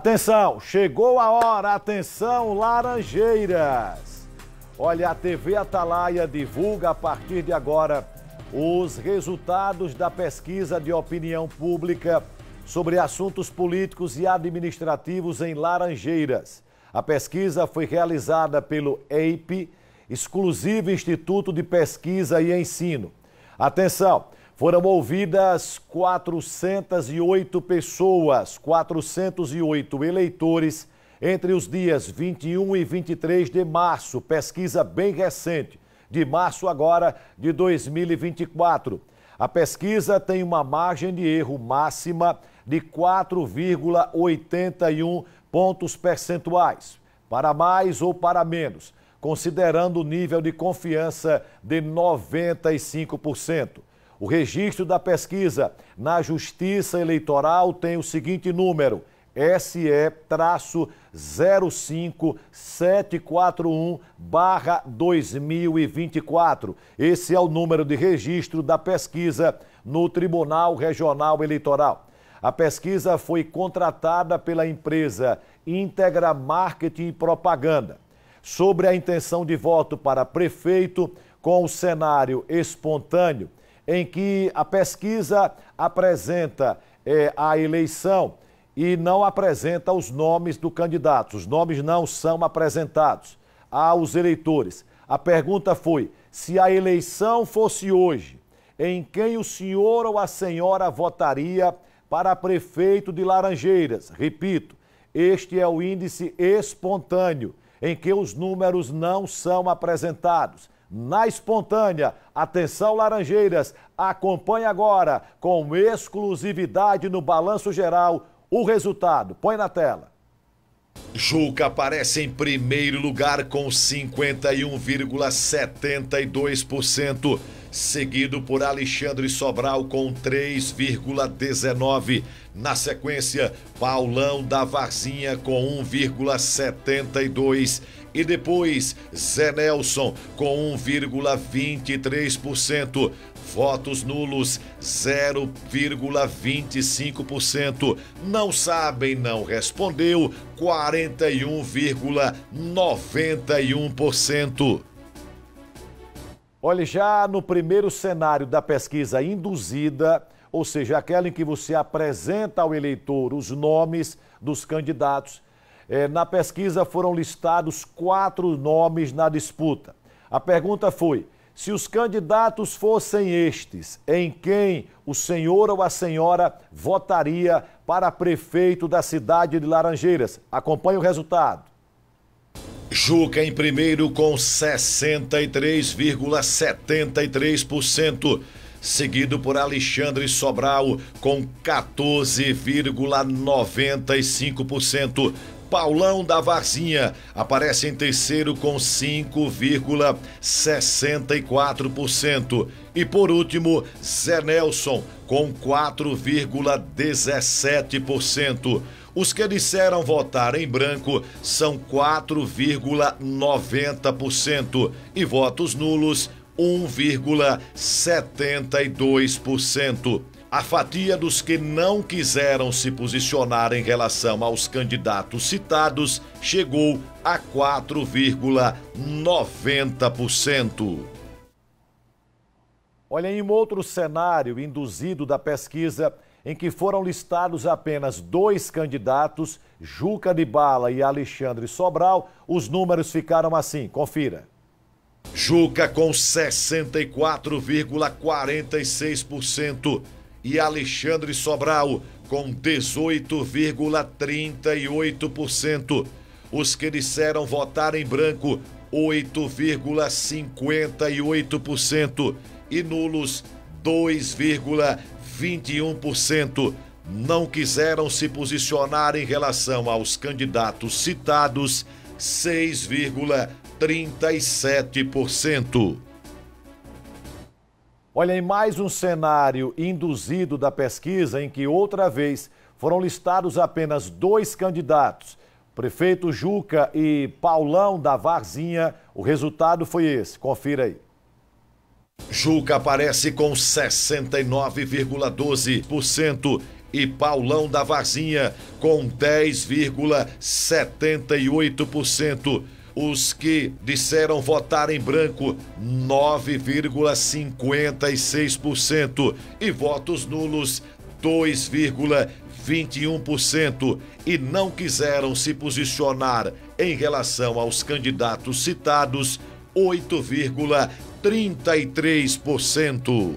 Atenção, chegou a hora, atenção Laranjeiras. Olha, a TV Atalaia divulga a partir de agora os resultados da pesquisa de opinião pública sobre assuntos políticos e administrativos em Laranjeiras. A pesquisa foi realizada pelo EIP, exclusivo Instituto de Pesquisa e Ensino. Atenção, foram ouvidas 408 pessoas, 408 eleitores, entre os dias 21 e 23 de março, pesquisa bem recente, de março agora de 2024. A pesquisa tem uma margem de erro máxima de 4,81 pontos percentuais, para mais ou para menos, considerando o nível de confiança de 95%. O registro da pesquisa na Justiça Eleitoral tem o seguinte número: SE-05741-2024. Esse é o número de registro da pesquisa no Tribunal Regional Eleitoral. A pesquisa foi contratada pela empresa Integra Marketing e Propaganda. Sobre a intenção de voto para prefeito com o cenário espontâneo, em que a pesquisa apresenta é, a eleição e não apresenta os nomes do candidato. Os nomes não são apresentados aos eleitores. A pergunta foi: se a eleição fosse hoje, em quem o senhor ou a senhora votaria para prefeito de Laranjeiras? Repito, este é o índice espontâneo, em que os números não são apresentados na espontânea. Atenção, Laranjeiras, acompanhe agora, com exclusividade no balanço geral, o resultado. Põe na tela. Juca aparece em primeiro lugar com 51,72%, seguido por Alexandre Sobral com 3,19%. Na sequência, Paulão da Varzinha com 1,72% e depois Zé Nelson com 1,23%. Votos nulos 0,25%. Não sabem, não respondeu 41,91%. Olhe, já no primeiro cenário da pesquisa induzida, ou seja, aquela em que você apresenta ao eleitor os nomes dos candidatos é, na pesquisa foram listados quatro nomes na disputa. A pergunta foi: se os candidatos fossem estes, em quem o senhor ou a senhora votaria para prefeito da cidade de Laranjeiras? Acompanhe o resultado. Juca em primeiro com 63,73%, seguido por Alexandre Sobral com 14,95%. Paulão da Varzinha aparece em terceiro com 5,64%. E por último, Zé Nelson com 4,17%. Os que disseram votar em branco são 4,90% e votos nulos 1,72%. A fatia dos que não quiseram se posicionar em relação aos candidatos citados chegou a 4,90%. Olha, em outro cenário induzido da pesquisa, em que foram listados apenas dois candidatos, Juca de Bala e Alexandre Sobral, os números ficaram assim. Confira. Juca com 64,46% e Alexandre Sobral com 18,38%. Os que disseram votar em branco, 8,58% e nulos, 2,21%. Não quiseram se posicionar em relação aos candidatos citados, 6,37%. Olha, em mais um cenário induzido da pesquisa em que outra vez foram listados apenas dois candidatos, prefeito Juca e Paulão da Varzinha, o resultado foi esse. Confira aí. Juca aparece com 69,12% e Paulão da Varzinha com 10,78% os que disseram votar em branco, 9,56%, e votos nulos, 2,21%, e não quiseram se posicionar em relação aos candidatos citados, 8,33%.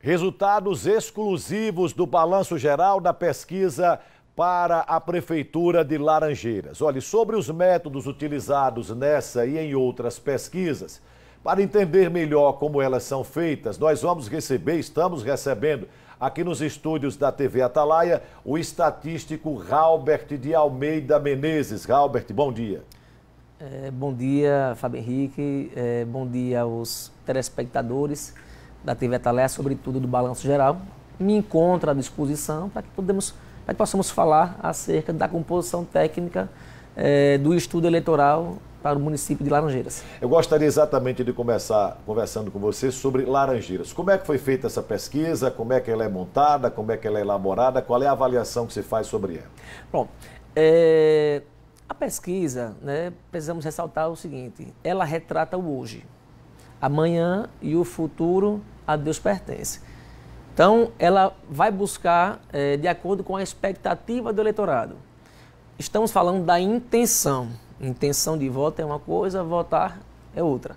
Resultados exclusivos do Balanço Geral da Pesquisa para a Prefeitura de Laranjeiras. Olhe, sobre os métodos utilizados nessa e em outras pesquisas, para entender melhor como elas são feitas, nós vamos receber, estamos recebendo aqui nos estúdios da TV Atalaia, o estatístico Raubert de Almeida Menezes. Raubert, bom dia. É, bom dia, Fábio Henrique. É, bom dia aos telespectadores da TV Atalaia, sobretudo do Balanço Geral. Me encontro à disposição para que podemos para que possamos falar acerca da composição técnica eh, do estudo eleitoral para o município de Laranjeiras. Eu gostaria exatamente de começar conversando com você sobre Laranjeiras. Como é que foi feita essa pesquisa? Como é que ela é montada? Como é que ela é elaborada? Qual é a avaliação que se faz sobre ela? Bom, é, a pesquisa, né, precisamos ressaltar o seguinte: ela retrata o hoje, amanhã e o futuro a Deus pertence. Então, ela vai buscar é, de acordo com a expectativa do eleitorado. Estamos falando da intenção. Intenção de voto é uma coisa, votar é outra.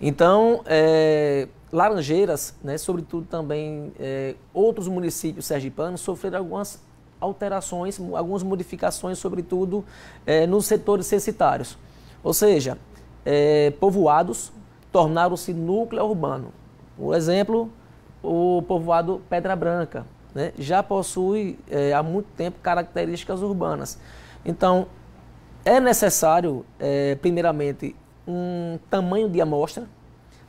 Então, é, Laranjeiras, né, sobretudo também é, outros municípios sergipanos, sofreram algumas alterações, algumas modificações, sobretudo nos setores censitários. Ou seja, povoados tornaram-se núcleo urbano. Por exemplo, o povoado Pedra Branca, né, já possui é, há muito tempo características urbanas. Então, é necessário, é, primeiramente, um tamanho de amostra,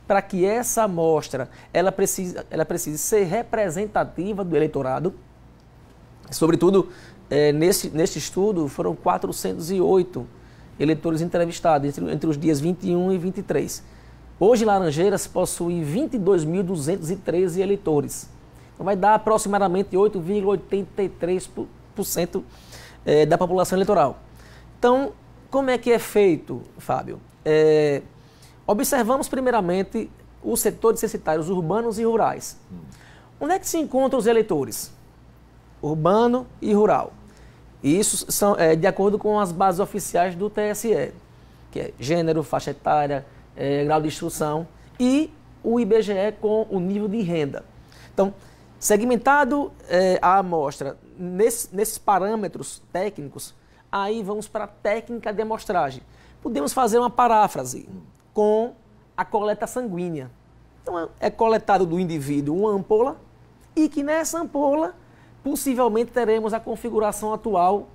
para que essa amostra ela precise, ela precise ser representativa do eleitorado. Sobretudo, é, neste, neste estudo foram 408 eleitores entrevistados entre, entre os dias 21 e 23. Hoje, Laranjeiras possui 22.213 eleitores. Então, vai dar aproximadamente 8,83% eh, da população eleitoral. Então, como é que é feito, Fábio? É, observamos primeiramente os setores censitários urbanos e rurais. Hum. Onde é que se encontram os eleitores? Urbano e rural. E isso são é, de acordo com as bases oficiais do TSE, que é gênero, faixa etária, é, grau de instrução e o IBGE com o nível de renda. Então, segmentado é, a amostra nesse, nesses parâmetros técnicos, aí vamos para a técnica de amostragem. Podemos fazer uma paráfrase com a coleta sanguínea. Então, é coletado do indivíduo uma ampola e que nessa ampola possivelmente teremos a configuração atual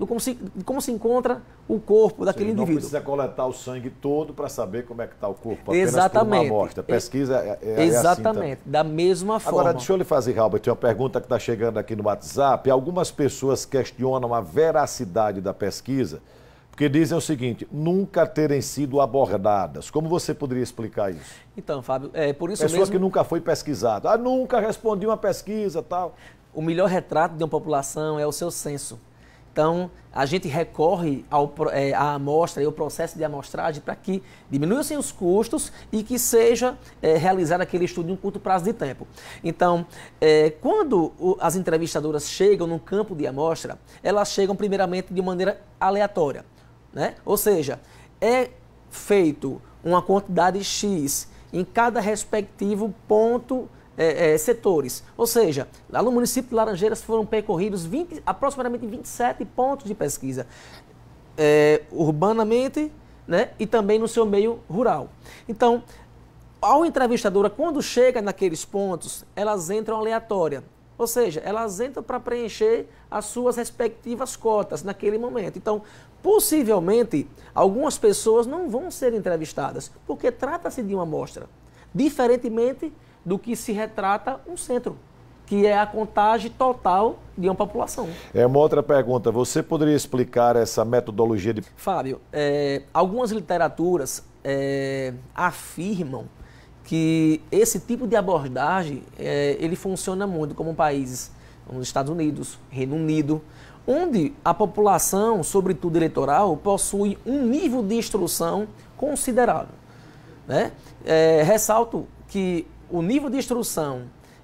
do como se, como se encontra o corpo daquele Sim, indivíduo. Não precisa coletar o sangue todo para saber como é que está o corpo, apenas Exatamente. uma amostra. Pesquisa é, é Exatamente, é assim da mesma forma. Agora, deixa eu lhe fazer, Albert, uma pergunta que está chegando aqui no WhatsApp. Algumas pessoas questionam a veracidade da pesquisa, porque dizem o seguinte, nunca terem sido abordadas. Como você poderia explicar isso? Então, Fábio, é por isso Pessoa mesmo... que nunca foi pesquisada. Ah, nunca respondi uma pesquisa, tal. O melhor retrato de uma população é o seu censo. Então, a gente recorre é, à amostra e ao processo de amostragem para que diminuam os custos e que seja é, realizado aquele estudo em um curto prazo de tempo. Então, é, quando o, as entrevistadoras chegam no campo de amostra, elas chegam primeiramente de maneira aleatória. Né? Ou seja, é feito uma quantidade X em cada respectivo ponto é, é, setores. Ou seja, lá no município de Laranjeiras foram percorridos 20, aproximadamente 27 pontos de pesquisa é, urbanamente né, e também no seu meio rural. Então, a entrevistadora, quando chega naqueles pontos, elas entram aleatória. Ou seja, elas entram para preencher as suas respectivas cotas naquele momento. Então, possivelmente, algumas pessoas não vão ser entrevistadas, porque trata-se de uma amostra. Diferentemente do que se retrata um centro, que é a contagem total de uma população. É uma outra pergunta. Você poderia explicar essa metodologia de. Fábio, é, algumas literaturas é, afirmam que esse tipo de abordagem é, ele funciona muito como países como Estados Unidos, Reino Unido, onde a população, sobretudo eleitoral, possui um nível de instrução considerável. Né? É, ressalto que o nível de instrução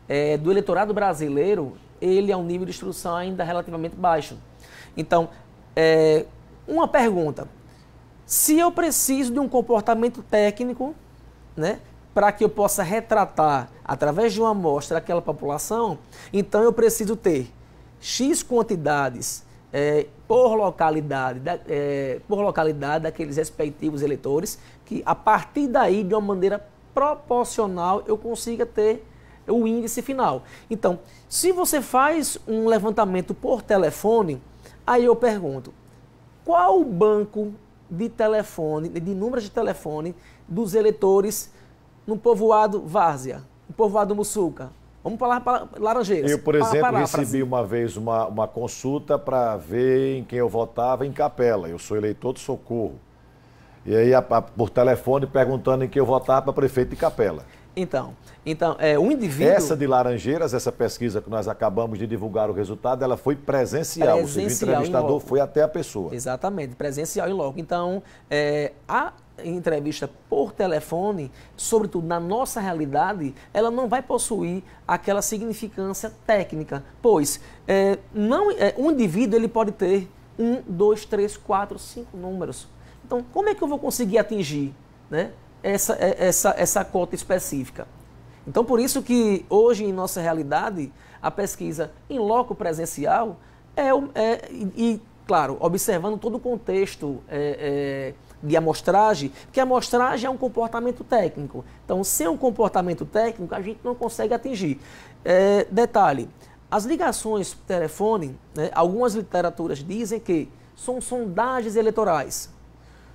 é, do eleitorado brasileiro, ele é um nível de instrução ainda relativamente baixo. Então, é, uma pergunta. Se eu preciso de um comportamento técnico, né, para que eu possa retratar através de uma amostra aquela população, então eu preciso ter X quantidades é, por localidade, da, é, por localidade daqueles respectivos eleitores, que a partir daí, de uma maneira proporcional eu consiga ter o índice final. Então, se você faz um levantamento por telefone, aí eu pergunto: qual o banco de telefone, de números de telefone dos eleitores no povoado Várzea, no povoado Mussuca? Vamos falar para Laranjeiras. Eu, por exemplo, recebi uma vez uma, uma consulta para ver em quem eu votava em Capela. Eu sou eleitor de Socorro. E aí, a, a, por telefone, perguntando em que eu votar para prefeito de Capela. Então, então é, um indivíduo. Essa de Laranjeiras, essa pesquisa que nós acabamos de divulgar o resultado, ela foi presencial. presencial seja, o entrevistador foi até a pessoa. Exatamente, presencial e logo. Então, é, a entrevista por telefone, sobretudo na nossa realidade, ela não vai possuir aquela significância técnica, pois é, não, é, um indivíduo ele pode ter um, dois, três, quatro, cinco números então, como é que eu vou conseguir atingir né, essa, é, essa, essa cota específica? Então, por isso que hoje, em nossa realidade, a pesquisa em loco presencial é, é e, claro, observando todo o contexto é, é, de amostragem, porque a amostragem é um comportamento técnico. Então, sem um comportamento técnico, a gente não consegue atingir. É, detalhe, as ligações por telefone, né, algumas literaturas dizem que são sondagens eleitorais.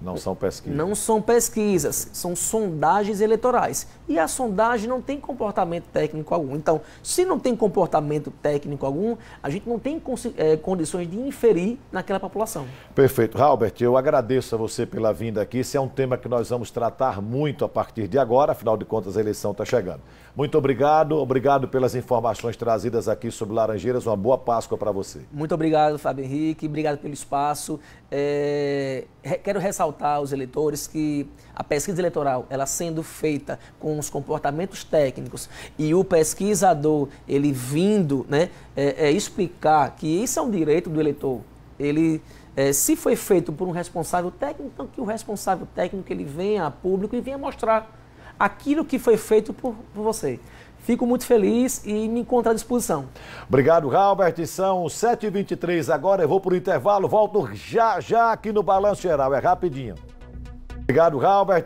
Não são pesquisas. Não são pesquisas, são sondagens eleitorais. E a sondagem não tem comportamento técnico algum. Então, se não tem comportamento técnico algum, a gente não tem é, condições de inferir naquela população. Perfeito. Robert, eu agradeço a você pela vinda aqui. Esse é um tema que nós vamos tratar muito a partir de agora, afinal de contas, a eleição está chegando. Muito obrigado, obrigado pelas informações trazidas aqui sobre Laranjeiras. Uma boa Páscoa para você. Muito obrigado, Fábio Henrique, obrigado pelo espaço. É... Quero ressaltar ressaltar aos eleitores que a pesquisa eleitoral, ela sendo feita com os comportamentos técnicos e o pesquisador, ele vindo né, é, é explicar que isso é um direito do eleitor, ele... É, se foi feito por um responsável técnico, então que o responsável técnico ele venha a público e venha mostrar aquilo que foi feito por, por você. Fico muito feliz e me encontro à disposição. Obrigado, Albert. São 7h23 agora. Eu vou para o intervalo. Volto já já aqui no Balanço Geral. É rapidinho. Obrigado, Albert.